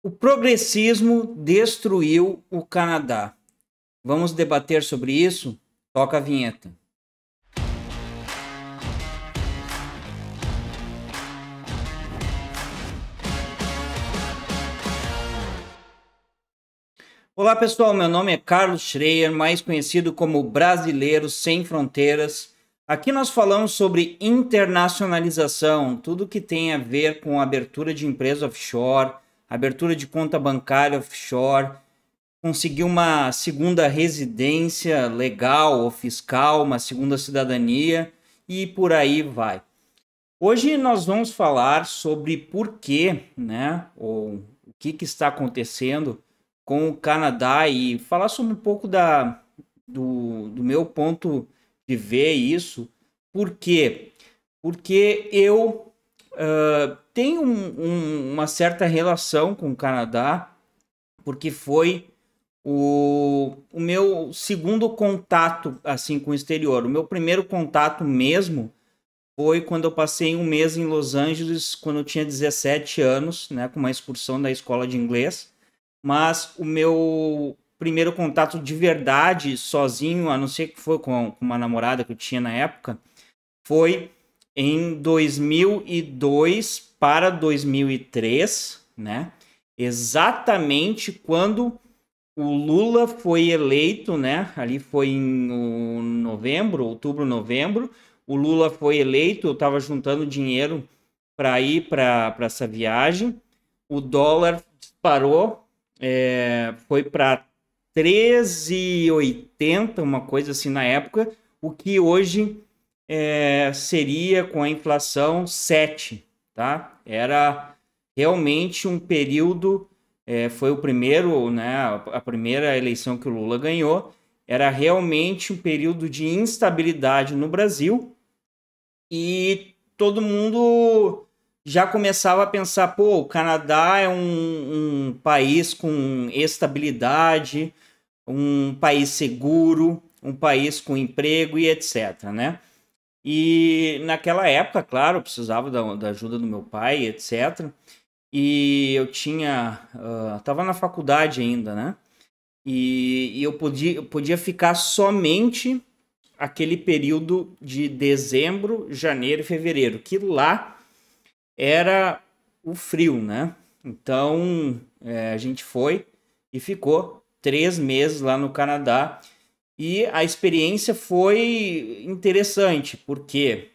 O progressismo destruiu o Canadá. Vamos debater sobre isso? Toca a vinheta. Olá pessoal, meu nome é Carlos Schreier, mais conhecido como Brasileiro Sem Fronteiras. Aqui nós falamos sobre internacionalização, tudo que tem a ver com a abertura de empresa offshore, abertura de conta bancária offshore, conseguir uma segunda residência legal ou fiscal, uma segunda cidadania e por aí vai. Hoje nós vamos falar sobre por que, né, ou o que, que está acontecendo com o Canadá e falar sobre um pouco da, do, do meu ponto de ver isso. Por quê? Porque eu uh, tem um, um, uma certa relação com o Canadá, porque foi o, o meu segundo contato assim com o exterior. O meu primeiro contato mesmo foi quando eu passei um mês em Los Angeles, quando eu tinha 17 anos, né, com uma excursão da escola de inglês. Mas o meu primeiro contato de verdade, sozinho, a não ser que foi com uma namorada que eu tinha na época, foi em 2002 para 2003, né? Exatamente quando o Lula foi eleito, né? Ali foi em novembro, outubro, novembro. O Lula foi eleito, eu estava juntando dinheiro para ir para essa viagem. O dólar disparou, é, foi para 13,80, uma coisa assim na época, o que hoje é, seria com a inflação 7, tá? Era realmente um período, é, foi o primeiro, né, a primeira eleição que o Lula ganhou, era realmente um período de instabilidade no Brasil e todo mundo já começava a pensar, pô, o Canadá é um, um país com estabilidade, um país seguro, um país com emprego e etc, né? E naquela época, claro, eu precisava da, da ajuda do meu pai, etc. E eu tinha. Uh, tava na faculdade ainda, né? E, e eu, podia, eu podia ficar somente aquele período de dezembro, janeiro e fevereiro, que lá era o frio, né? Então é, a gente foi e ficou três meses lá no Canadá e a experiência foi interessante, por quê?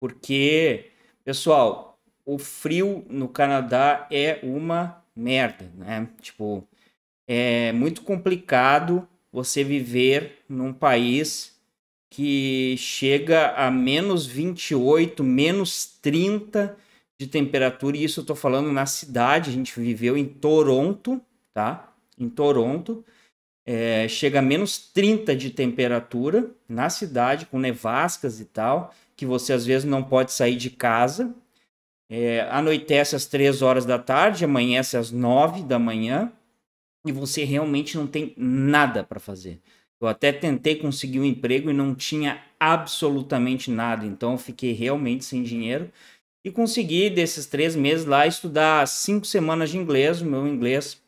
Porque, pessoal, o frio no Canadá é uma merda, né? Tipo, é muito complicado você viver num país que chega a menos 28, menos 30 de temperatura, e isso eu tô falando na cidade, a gente viveu em Toronto, tá? Em Toronto. É, chega a menos 30 de temperatura na cidade, com nevascas e tal, que você às vezes não pode sair de casa. É, anoitece às 3 horas da tarde, amanhece às 9 da manhã, e você realmente não tem nada para fazer. Eu até tentei conseguir um emprego e não tinha absolutamente nada, então fiquei realmente sem dinheiro. E consegui, desses três meses lá, estudar cinco semanas de inglês, o meu inglês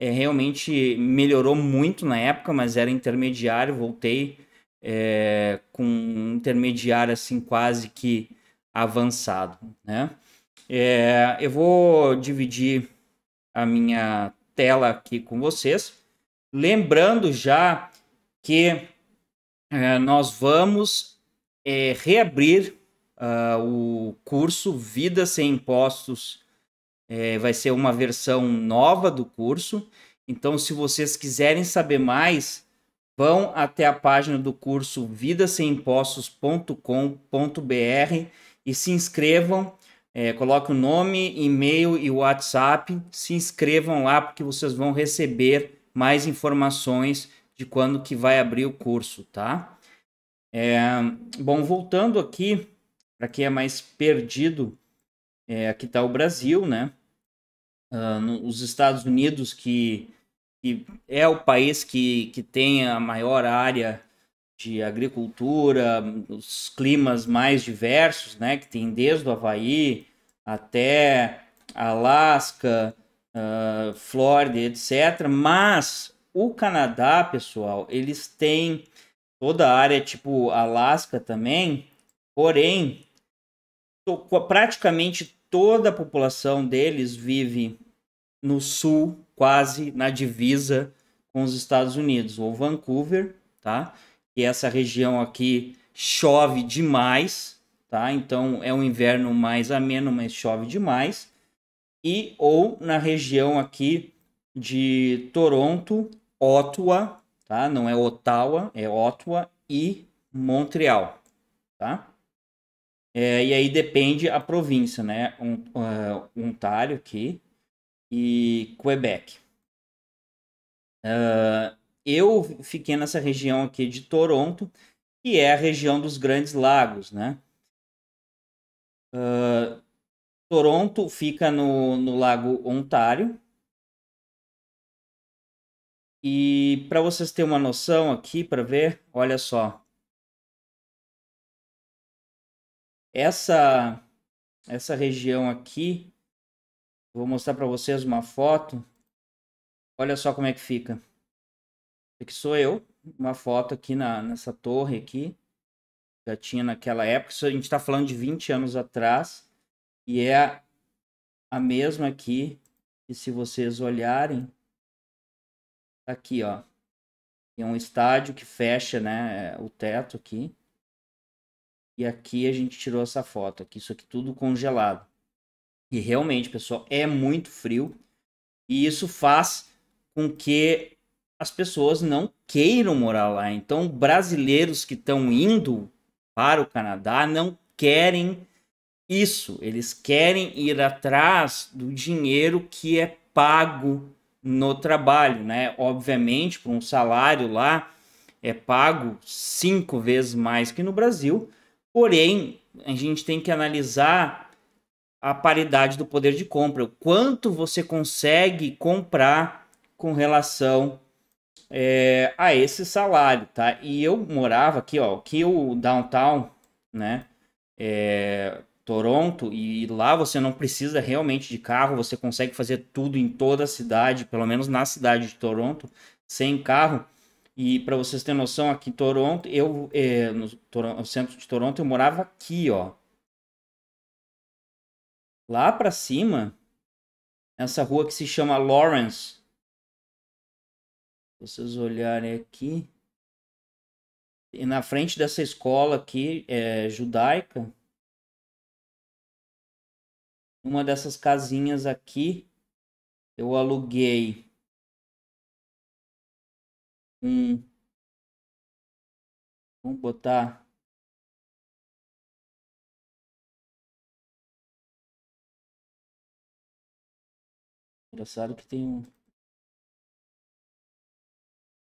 é, realmente melhorou muito na época, mas era intermediário, voltei é, com um intermediário assim quase que avançado, né? É, eu vou dividir a minha tela aqui com vocês, lembrando já que é, nós vamos é, reabrir uh, o curso Vida Sem Impostos é, vai ser uma versão nova do curso. Então, se vocês quiserem saber mais, vão até a página do curso vidasemimpostos.com.br e se inscrevam. É, coloque o nome, e-mail e WhatsApp. Se inscrevam lá porque vocês vão receber mais informações de quando que vai abrir o curso, tá? É, bom, voltando aqui para quem é mais perdido, é, aqui está o Brasil, né? uh, ah, nos Estados Unidos, que, que é o país que, que tem a maior área de agricultura, os climas mais diversos, né, que tem desde o Havaí até Alasca, uh, Flórida, etc. Mas o Canadá, pessoal, eles têm toda a área tipo Alasca também, porém praticamente toda a população deles vive no sul, quase na divisa com os Estados Unidos, ou Vancouver, tá? E essa região aqui chove demais, tá? Então é um inverno mais ameno, mas chove demais. E ou na região aqui de Toronto, Ottawa, tá? Não é Ottawa, é Ottawa e Montreal, tá? É, e aí depende a província, né? Um, uh, Ontário aqui e Quebec. Uh, eu fiquei nessa região aqui de Toronto, que é a região dos Grandes Lagos, né? Uh, Toronto fica no, no Lago Ontário. E para vocês terem uma noção aqui, para ver, olha só. Essa essa região aqui, vou mostrar para vocês uma foto. Olha só como é que fica. Aqui sou eu, uma foto aqui na, nessa torre aqui. Já tinha naquela época, a gente está falando de 20 anos atrás. E é a mesma aqui, e se vocês olharem, tá aqui ó. É um estádio que fecha né, o teto aqui. E aqui a gente tirou essa foto, aqui isso aqui tudo congelado. E realmente, pessoal, é muito frio. E isso faz com que as pessoas não queiram morar lá. Então, brasileiros que estão indo para o Canadá não querem isso. Eles querem ir atrás do dinheiro que é pago no trabalho, né? Obviamente, por um salário lá é pago cinco vezes mais que no Brasil, Porém, a gente tem que analisar a paridade do poder de compra, o quanto você consegue comprar com relação é, a esse salário, tá? E eu morava aqui, ó, aqui o downtown, né? É, Toronto e lá você não precisa realmente de carro, você consegue fazer tudo em toda a cidade, pelo menos na cidade de Toronto, sem carro. E para vocês terem noção, aqui em Toronto, eu é, no, no, centro de Toronto, eu morava aqui, ó. Lá para cima, essa rua que se chama Lawrence. Vocês olharem aqui. E na frente dessa escola aqui, é, judaica. Uma dessas casinhas aqui, eu aluguei um. Vamos botar. Engraçado que tem um.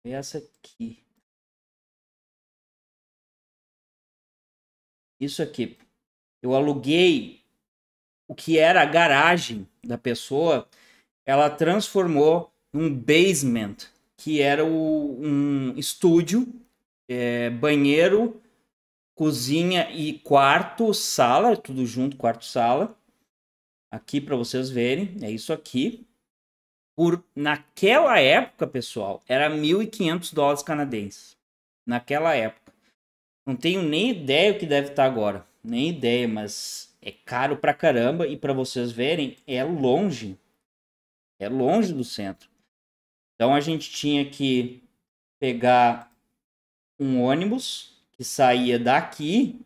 É essa aqui. Isso aqui. Eu aluguei o que era a garagem da pessoa. Ela transformou num basement que era o, um estúdio, é, banheiro, cozinha e quarto, sala, tudo junto, quarto, sala. Aqui para vocês verem, é isso aqui. Por naquela época, pessoal, era 1.500 dólares canadenses. Naquela época. Não tenho nem ideia o que deve estar tá agora, nem ideia, mas é caro pra caramba e para vocês verem, é longe. É longe do centro. Então a gente tinha que pegar um ônibus que saía daqui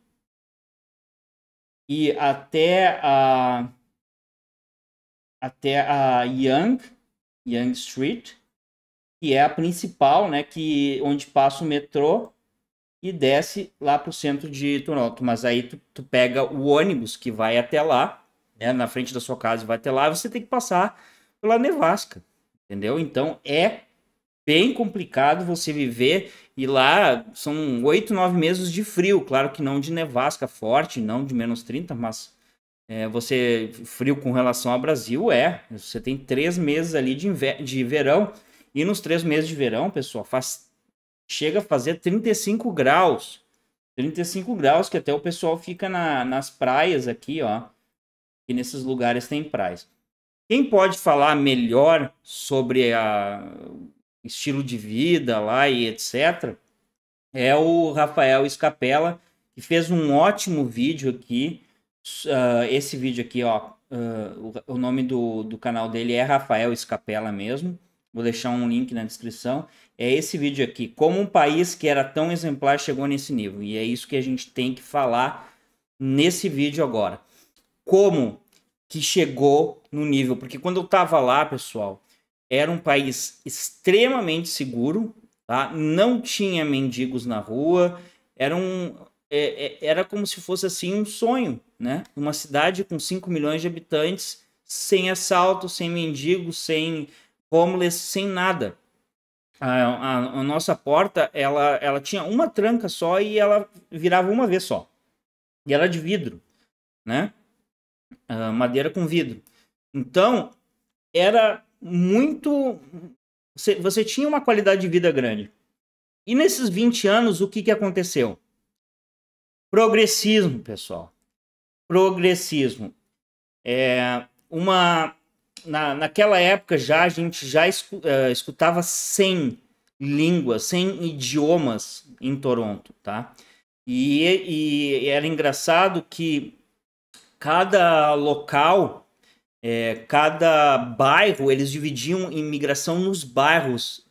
e até a até a Young, Young Street, que é a principal, né, que onde passa o metrô e desce lá para o centro de Toronto. Mas aí tu, tu, pega o ônibus que vai até lá, né, na frente da sua casa e vai até lá, você tem que passar pela nevasca. Entendeu? Então é bem complicado você viver e lá são oito, nove meses de frio. Claro que não de nevasca forte, não de menos 30, mas é, você frio com relação ao Brasil é. Você tem três meses ali de, de verão. E nos três meses de verão, pessoal, faz, chega a fazer 35 graus. 35 graus, que até o pessoal fica na, nas praias aqui, ó. E nesses lugares tem praias. Quem pode falar melhor sobre a estilo de vida lá e etc é o Rafael Escapela que fez um ótimo vídeo aqui. Uh, esse vídeo aqui, ó, uh, o, nome do, do canal dele é Rafael Escapela mesmo. Vou deixar um link na descrição. É esse vídeo aqui. Como um país que era tão exemplar chegou nesse nível. E é isso que a gente tem que falar nesse vídeo agora. Como que chegou no nível, porque quando eu tava lá, pessoal, era um país extremamente seguro, tá? Não tinha mendigos na rua, era um é, é era como se fosse assim um sonho, né? Uma cidade com 5 milhões de habitantes, sem assalto, sem mendigos, sem homeless, sem nada. A, a, a, nossa porta, ela, ela tinha uma tranca só e ela virava uma vez só. E era de vidro, né? Uh, madeira com vidro. Então, era muito. Você, você tinha uma qualidade de vida grande. E nesses 20 anos, o que, que aconteceu? Progressismo, pessoal. Progressismo. É uma na, naquela época já a gente já é, escutava 100 línguas, 100 idiomas em Toronto, tá? E, e era engraçado que cada local é, cada bairro, eles dividiam imigração nos bairros.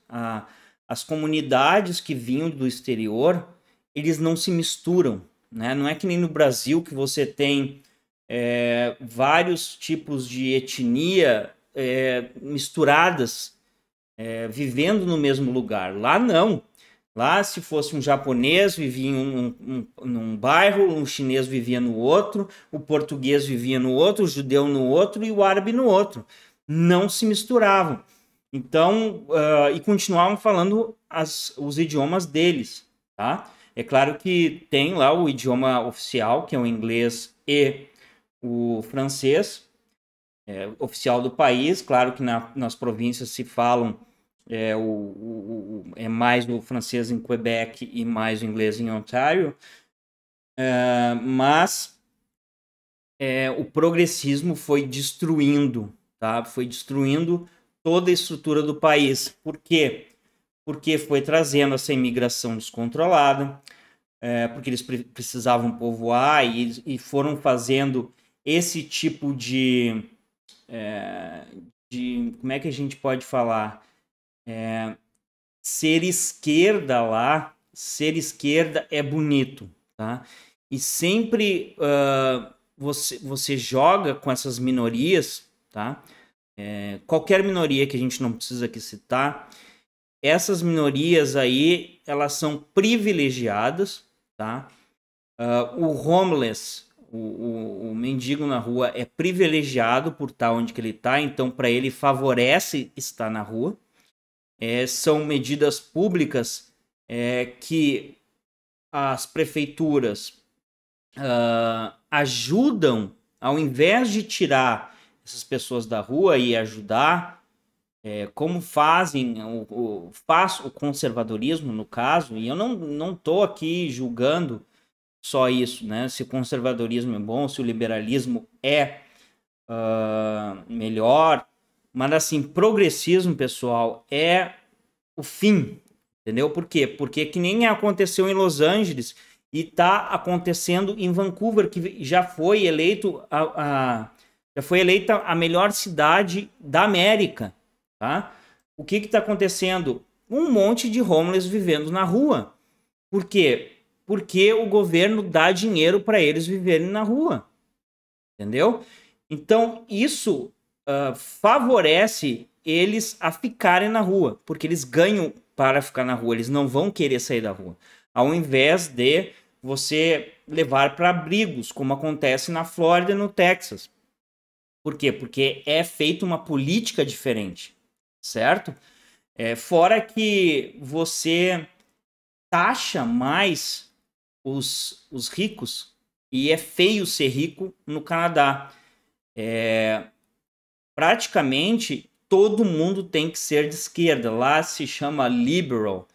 as comunidades que vinham do exterior, eles não se misturam. Né? Não é que nem no Brasil que você tem é, vários tipos de etnia é, misturadas, é, vivendo no mesmo lugar. Lá não. Lá, se fosse um japonês, vivia um, um, um, num bairro, um chinês vivia no outro, o português vivia no outro, o judeu no outro e o árabe no outro. Não se misturavam. Então, uh, e continuavam falando as, os idiomas deles, tá? É claro que tem lá o idioma oficial, que é o inglês e o francês, é, oficial do país. Claro que na, nas províncias se falam é, o, o, o, é mais o francês em Quebec e mais o inglês em Ontário, é, mas é, o progressismo foi destruindo, tá? Foi destruindo toda a estrutura do país. Por quê? Porque foi trazendo essa imigração descontrolada, é, porque eles pre precisavam povoar e, e, foram fazendo esse tipo de, é, de. Como é que a gente pode falar? é, ser esquerda lá, ser esquerda é bonito, tá? E sempre uh, você, você joga com essas minorias, tá? É, qualquer minoria que a gente não precisa aqui citar, essas minorias aí, elas são privilegiadas, tá? Uh, o homeless, o, o, o, mendigo na rua é privilegiado por estar onde que ele está, então para ele favorece estar na rua, é, são medidas públicas é, que as prefeituras uh, ajudam, ao invés de tirar essas pessoas da rua e ajudar, é, como fazem o, o, faz o conservadorismo, no caso, e eu não estou não aqui julgando só isso, né? Se o conservadorismo é bom, se o liberalismo é uh, melhor, mas assim, progressismo, pessoal, é o fim. Entendeu? Por quê? Porque que nem aconteceu em Los Angeles e tá acontecendo em Vancouver, que já foi eleito a, a já foi eleita a melhor cidade da América, tá? O que que tá acontecendo? Um monte de homeless vivendo na rua. Por quê? Porque o governo dá dinheiro para eles viverem na rua. Entendeu? Então, isso ah, favorece eles a ficarem na rua, porque eles ganham para ficar na rua, eles não vão querer sair da rua. Ao invés de você levar para abrigos, como acontece na Flórida e no Texas. Por quê? Porque é feita uma política diferente, certo? É, fora que você taxa mais os, os ricos, e é feio ser rico no Canadá. É, praticamente todo mundo tem que ser de esquerda. Lá se chama liberal,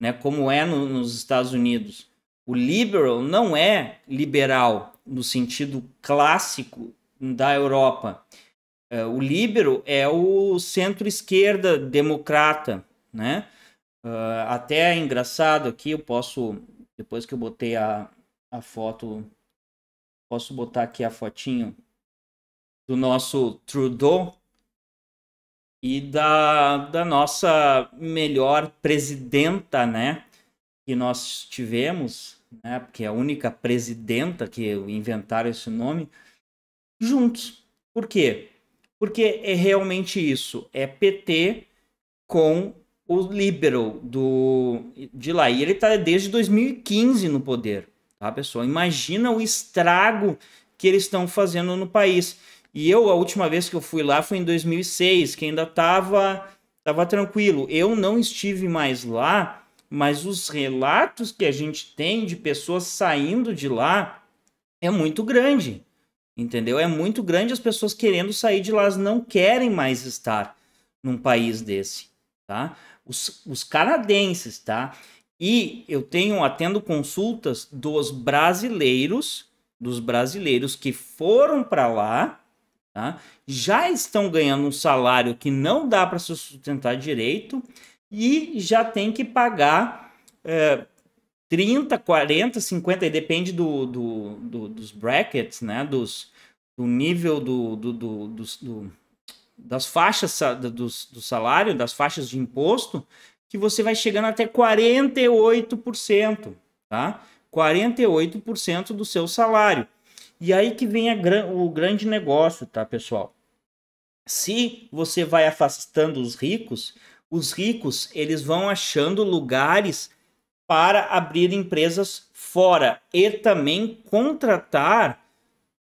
né? Como é no, nos Estados Unidos. O liberal não é liberal no sentido clássico da Europa. É, o liberal é o centro-esquerda democrata, né? É, até é engraçado aqui, eu posso, depois que eu botei a, a foto, posso botar aqui a fotinho do nosso Trudeau e da, da nossa melhor presidenta, né? Que nós tivemos, né? Porque é a única presidenta que inventaram esse nome, juntos. Por quê? Porque é realmente isso. É PT com o liberal do, de lá. E ele está desde 2015 no poder, tá, pessoal? Imagina o estrago que eles estão fazendo no país. E eu, a última vez que eu fui lá foi em 2006, que ainda estava tava tranquilo. Eu não estive mais lá, mas os relatos que a gente tem de pessoas saindo de lá é muito grande. Entendeu? É muito grande as pessoas querendo sair de lá, elas não querem mais estar num país desse, tá? Os, os canadenses, tá? E eu tenho atendo consultas dos brasileiros, dos brasileiros que foram para lá tá? já estão ganhando um salário que não dá para se sustentar direito e já tem que pagar é, 30, 40, 50, e depende do, do, do, dos brackets, né? Dos, do nível do, do, do, do das faixas do, salário, das faixas de imposto, que você vai chegando até 48%, tá? 48% do seu salário. E aí que vem o grande negócio, tá, pessoal? Se você vai afastando os ricos, os ricos eles vão achando lugares para abrir empresas fora e também contratar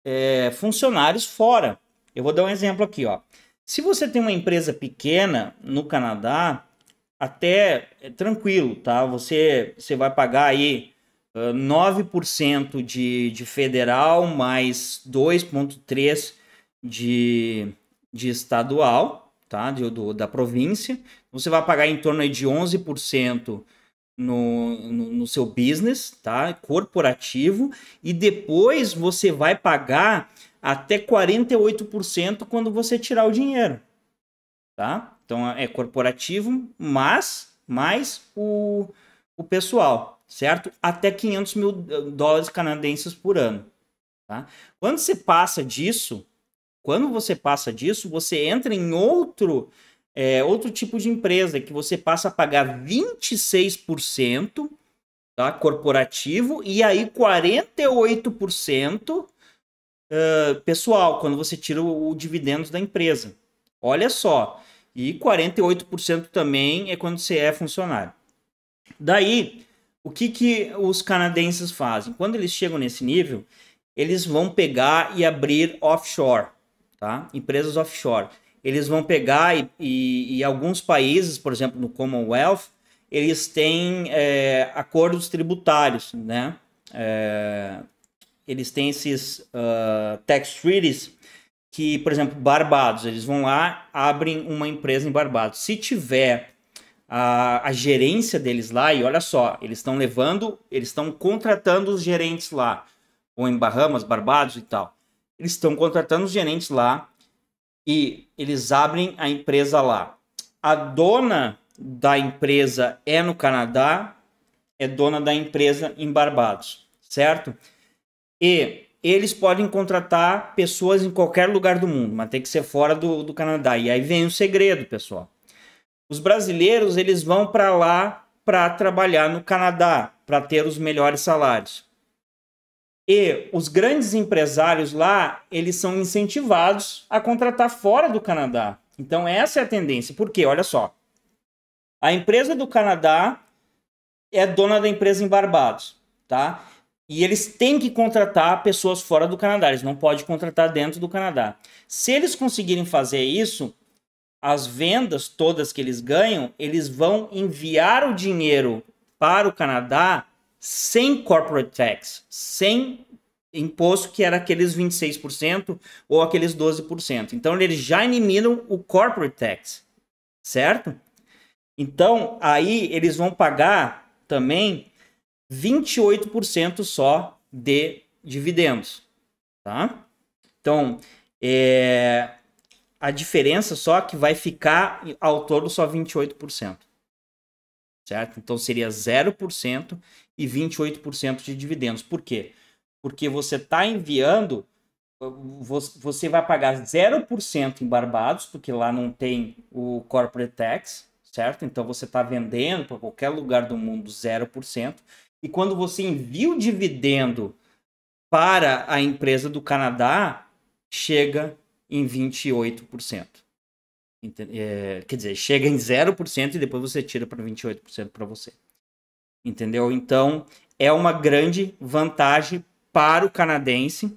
é, funcionários fora. Eu vou dar um exemplo aqui, ó. Se você tem uma empresa pequena no Canadá, até é tranquilo, tá? Você, você vai pagar aí uh, ah, 9% de, de federal, mais 2,3% de, de estadual, tá? De, do, da província. Você vai pagar em torno de 11%. No, no, no, seu business, tá? Corporativo, e depois você vai pagar até 48% quando você tirar o dinheiro, tá? Então é corporativo, mas mais o, o pessoal, certo? Até 500 mil dólares canadenses por ano. Tá? Quando você passa disso, quando você passa disso, você entra em outro é, outro tipo de empresa que você passa a pagar 26% tá, corporativo e aí 48% uh, pessoal, quando você tira o, o dividendo da empresa. Olha só. E 48% também é quando você é funcionário. Daí, o que, que os canadenses fazem? Quando eles chegam nesse nível, eles vão pegar e abrir offshore, tá? Empresas offshore. Eles vão pegar e, e, e alguns países, por exemplo, no Commonwealth, eles têm é, acordos tributários, né? É, eles têm esses uh, tax treaties que, por exemplo, Barbados, eles vão lá, abrem uma empresa em Barbados. Se tiver a, a gerência deles lá, e olha só, eles estão levando, eles estão contratando os gerentes lá, ou em Bahamas, Barbados e tal. Eles estão contratando os gerentes lá e eles abrem a empresa lá. A dona da empresa é no Canadá, é dona da empresa em Barbados, certo? E eles podem contratar pessoas em qualquer lugar do mundo, mas tem que ser fora do, do Canadá. E aí vem o segredo, pessoal. Os brasileiros eles vão para lá para trabalhar no Canadá, para ter os melhores salários. E os grandes empresários lá, eles são incentivados a contratar fora do Canadá. Então essa é a tendência. Por quê? Olha só. A empresa do Canadá é dona da empresa em Barbados, tá? E eles têm que contratar pessoas fora do Canadá, eles não podem contratar dentro do Canadá. Se eles conseguirem fazer isso, as vendas todas que eles ganham, eles vão enviar o dinheiro para o Canadá sem corporate tax, sem imposto que era aqueles 26% ou aqueles 12%. Então eles já eliminam o corporate tax, certo? Então aí eles vão pagar também 28% só de dividendos, tá? Então, é, a diferença só que vai ficar ao todo só 28%. Certo? Então seria 0% e 28% de dividendos. Por quê? Porque você está enviando, você vai pagar 0% em Barbados, porque lá não tem o corporate tax, certo? Então você está vendendo para qualquer lugar do mundo 0%. E quando você envia o dividendo para a empresa do Canadá, chega em 28%. É, quer dizer, chega em 0% e depois você tira para 28% para você. Entendeu? Então, é uma grande vantagem para o canadense,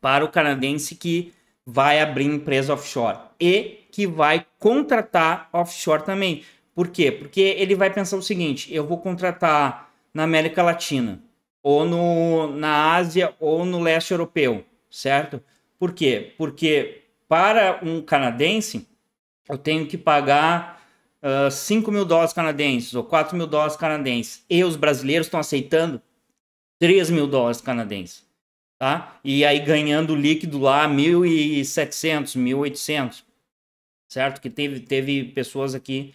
para o canadense que vai abrir empresa offshore e que vai contratar offshore também. Por quê? Porque ele vai pensar o seguinte: eu vou contratar na América Latina, ou no, na Ásia, ou no leste europeu, certo? Por quê? Porque para um canadense, eu tenho que pagar uh, ah, 5 mil dólares canadenses ou 4 mil dólares canadenses. E os brasileiros estão aceitando 3 mil dólares canadenses. Tá? E aí ganhando líquido lá 1.700, 1.800. Certo? Que teve, teve pessoas aqui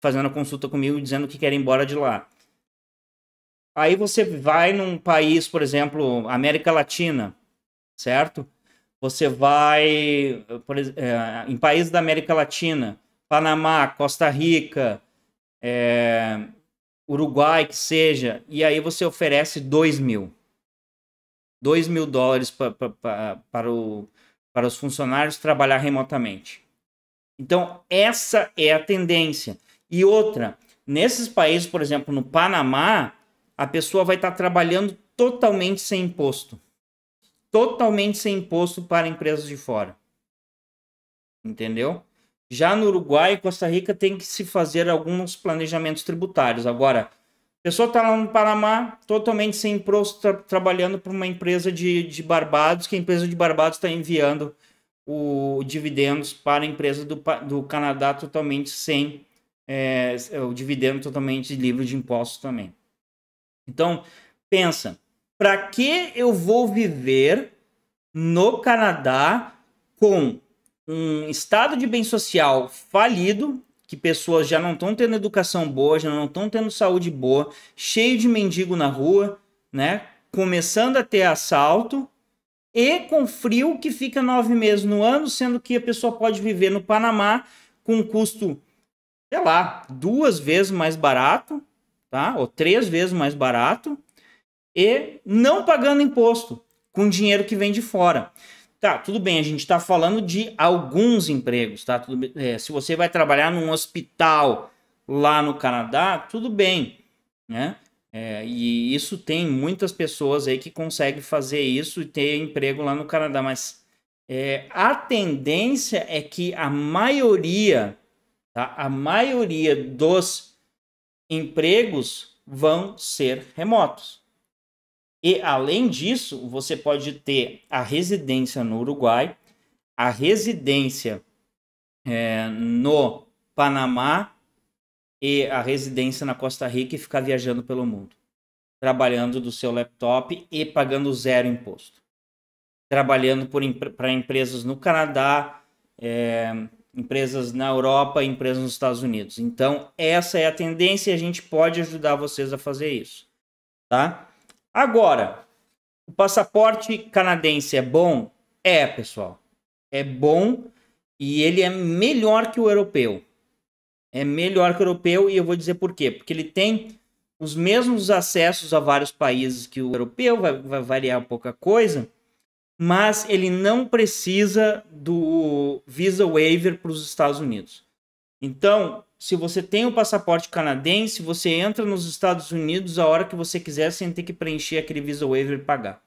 fazendo consulta comigo dizendo que querem ir embora de lá. Aí você vai num país, por exemplo, América Latina, certo? Você vai por, é, em países da América Latina, Panamá, Costa Rica, é, Uruguai, que seja, e aí você oferece 2 mil. 2 mil dólares pra, pra, pra, para, o, para os funcionários trabalhar remotamente. Então, essa é a tendência. E outra, nesses países, por exemplo, no Panamá, a pessoa vai estar trabalhando totalmente sem imposto totalmente sem imposto para empresas de fora. Entendeu? Já no Uruguai e Costa Rica tem que se fazer alguns planejamentos tributários. Agora, a pessoa está lá no Panamá, totalmente sem imposto, tra trabalhando para uma empresa de, de Barbados, que a empresa de Barbados está enviando o, dividendos para a empresa do, do Canadá totalmente sem é, o dividendo totalmente livre de impostos também. Então, pensa, para que eu vou viver no Canadá com um estado de bem social falido, que pessoas já não estão tendo educação boa, já não estão tendo saúde boa, cheio de mendigo na rua, né? Começando a ter assalto e com frio que fica nove meses no ano, sendo que a pessoa pode viver no Panamá com um custo, sei lá, duas vezes mais barato, tá? Ou três vezes mais barato e não pagando imposto com dinheiro que vem de fora. Tá, tudo bem, a gente está falando de alguns empregos, tá? Tudo, é, se você vai trabalhar num hospital lá no Canadá, tudo bem, né? É, e isso tem muitas pessoas aí que conseguem fazer isso e ter emprego lá no Canadá, mas é, a tendência é que a maioria, tá? A maioria dos empregos vão ser remotos. E além disso, você pode ter a residência no Uruguai, a residência é, no Panamá e a residência na Costa Rica e ficar viajando pelo mundo, trabalhando do seu laptop e pagando zero imposto, trabalhando para empresas no Canadá, é, empresas na Europa, empresas nos Estados Unidos. Então essa é a tendência e a gente pode ajudar vocês a fazer isso, tá? Agora, o passaporte canadense é bom? É, pessoal. É bom e ele é melhor que o europeu. É melhor que o europeu e eu vou dizer por quê. Porque ele tem os mesmos acessos a vários países que o europeu, vai, vai variar pouca coisa, mas ele não precisa do visa waiver para os Estados Unidos. Então, se você tem o um passaporte canadense, você entra nos Estados Unidos a hora que você quiser sem ter que preencher aquele visa waiver e pagar.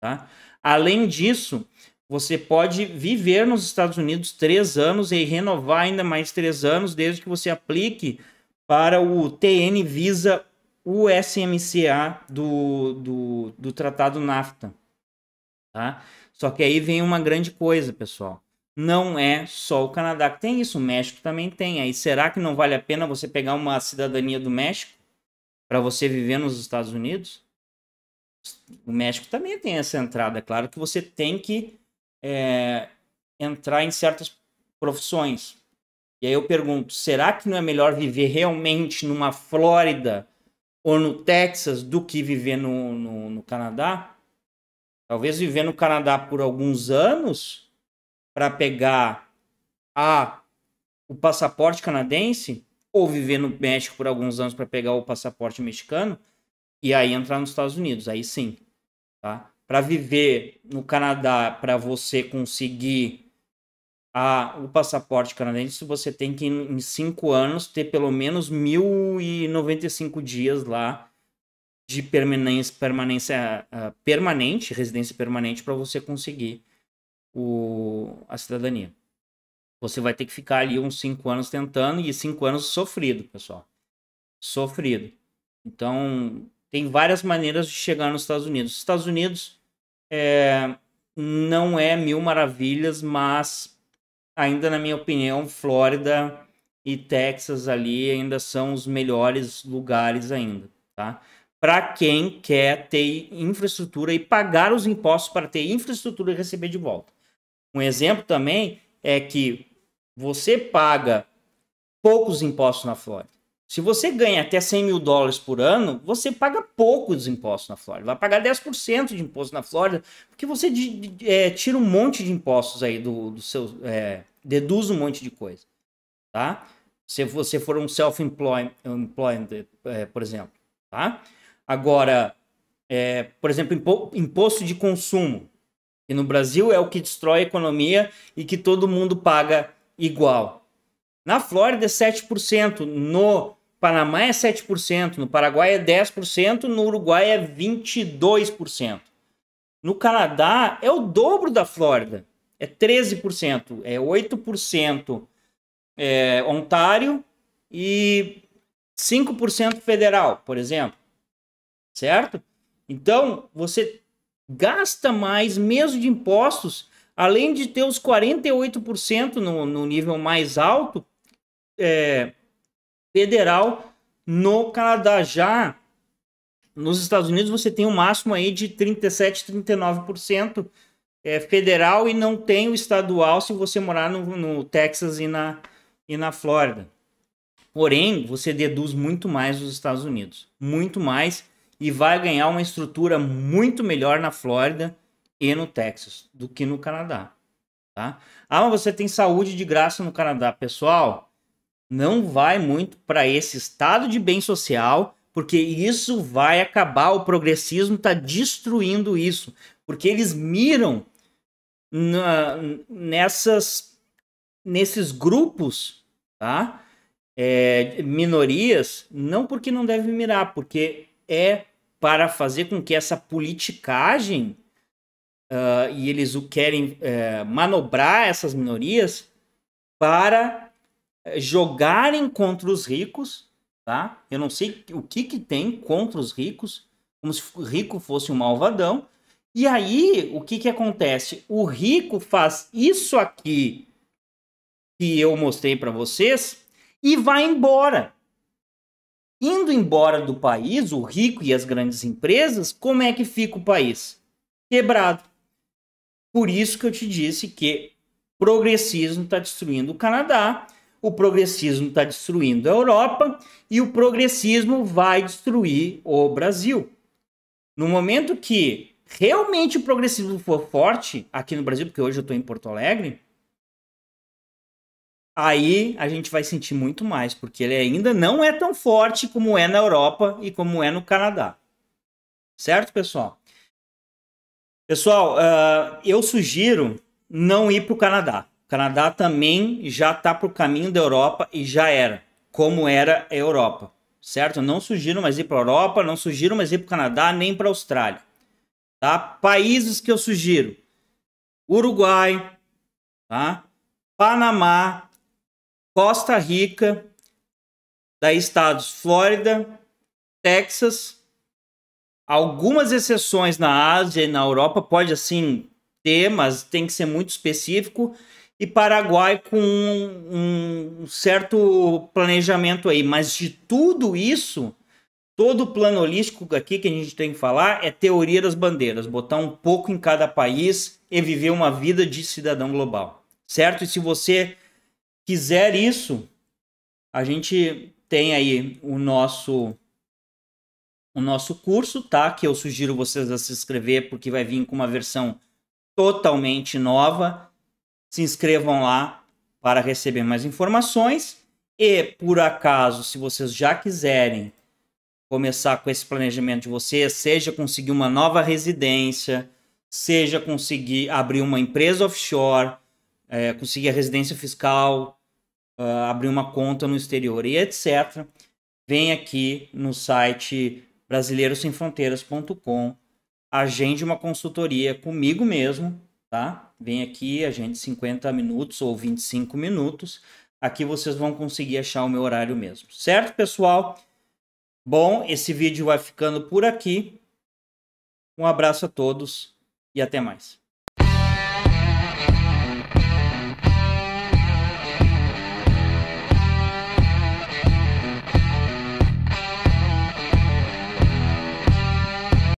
Tá? Além disso, você pode viver nos Estados Unidos três anos e renovar ainda mais três anos desde que você aplique para o TN Visa USMCA do, do, do Tratado NAFTA. Tá? Só que aí vem uma grande coisa, pessoal não é só o Canadá que tem isso, o México também tem. Aí será que não vale a pena você pegar uma cidadania do México para você viver nos Estados Unidos? O México também tem essa entrada. É claro que você tem que é, entrar em certas profissões. E aí eu pergunto: será que não é melhor viver realmente numa Flórida ou no Texas do que viver no, no, no Canadá? Talvez viver no Canadá por alguns anos para pegar a o passaporte canadense ou viver no México por alguns anos para pegar o passaporte mexicano e aí entrar nos Estados Unidos, aí sim, tá? Para viver no Canadá, para você conseguir a, o passaporte canadense, você tem que, em cinco anos, ter pelo menos 1.095 dias lá de permanência, permanência uh, permanente, residência permanente, para você conseguir o, a cidadania. Você vai ter que ficar ali uns cinco anos tentando e cinco anos sofrido, pessoal. Sofrido. Então, tem várias maneiras de chegar nos Estados Unidos. Os Estados Unidos é, não é mil maravilhas, mas ainda na minha opinião, Flórida e Texas ali ainda são os melhores lugares ainda, tá? Para quem quer ter infraestrutura e pagar os impostos para ter infraestrutura e receber de volta. Um exemplo também é que você paga poucos impostos na Flórida. Se você ganha até 100 mil dólares por ano, você paga poucos impostos na Flórida. Vai pagar 10% de imposto na Flórida, porque você é, tira um monte de impostos aí do, do seu. É, deduz um monte de coisa. Tá? Se você for um self-employed, é, eh, por exemplo. Tá? Agora, por exemplo, imposto de consumo. E no Brasil é o que destrói a economia e que todo mundo paga igual. Na Flórida é 7%, no Panamá é 7%, no Paraguai é 10%, no Uruguai é 22%. No Canadá é o dobro da Flórida, é 13%, é 8% é, Ontário e 5% federal, por exemplo. Certo? Então, você gasta mais, mesmo de impostos, além de ter os 48% no, no nível mais alto é, federal no Canadá. Já nos Estados Unidos você tem um máximo aí de 37, 39% é, federal e não tem o estadual se você morar no, no Texas e na, e na Flórida. Porém, você deduz muito mais nos Estados Unidos, muito mais e vai ganhar uma estrutura muito melhor na Flórida e no Texas do que no Canadá. Tá? Ah, mas você tem saúde de graça no Canadá, pessoal. Não vai muito para esse estado de bem social, porque isso vai acabar. O progressismo está destruindo isso, porque eles miram na, nessas, nesses grupos, tá? É, minorias, não porque não deve mirar, porque é para fazer com que essa politicagem uh, e eles o querem uh, manobrar essas minorias para eh, jogarem contra os ricos, tá? Eu não sei o que que tem contra os ricos, como se o rico fosse um malvadão. E aí, o que que acontece? O rico faz isso aqui que eu mostrei para vocês e vai embora. Indo embora do país, o rico e as grandes empresas, como é que fica o país? Quebrado. Por isso que eu te disse que progressismo está destruindo o Canadá, o progressismo está destruindo a Europa e o progressismo vai destruir o Brasil. No momento que realmente o progressismo for forte aqui no Brasil, porque hoje eu estou em Porto Alegre, aí a gente vai sentir muito mais, porque ele ainda não é tão forte como é na Europa e como é no Canadá. Certo, pessoal? Pessoal, uh, eu sugiro não ir para o Canadá. O Canadá também já está para o caminho da Europa e já era, como era a Europa. Certo? Não sugiro mais ir para a Europa, não sugiro mais ir para o Canadá, nem para a Austrália. Tá? Países que eu sugiro: Uruguai, tá? Panamá, Costa Rica, daí estados Flórida, Texas, algumas exceções na Ásia e na Europa, pode assim ter, mas tem que ser muito específico, e Paraguai com um, um certo planejamento aí. Mas de tudo isso, todo o plano holístico aqui que a gente tem que falar é teoria das bandeiras, botar um pouco em cada país e viver uma vida de cidadão global, certo? E se você quiser isso, a gente tem aí o nosso o nosso curso, tá? Que eu sugiro vocês a se inscrever porque vai vir com uma versão totalmente nova. Se inscrevam lá para receber mais informações e por acaso, se vocês já quiserem começar com esse planejamento de vocês, seja conseguir uma nova residência, seja conseguir abrir uma empresa offshore, é, conseguir a residência fiscal, uh, abrir uma conta no exterior e etc., vem aqui no site brasileirosemfronteiras.com, agende uma consultoria comigo mesmo, tá? Vem aqui, agende 50 minutos ou 25 minutos. Aqui vocês vão conseguir achar o meu horário mesmo. Certo, pessoal? Bom, esse vídeo vai ficando por aqui. Um abraço a todos e até mais.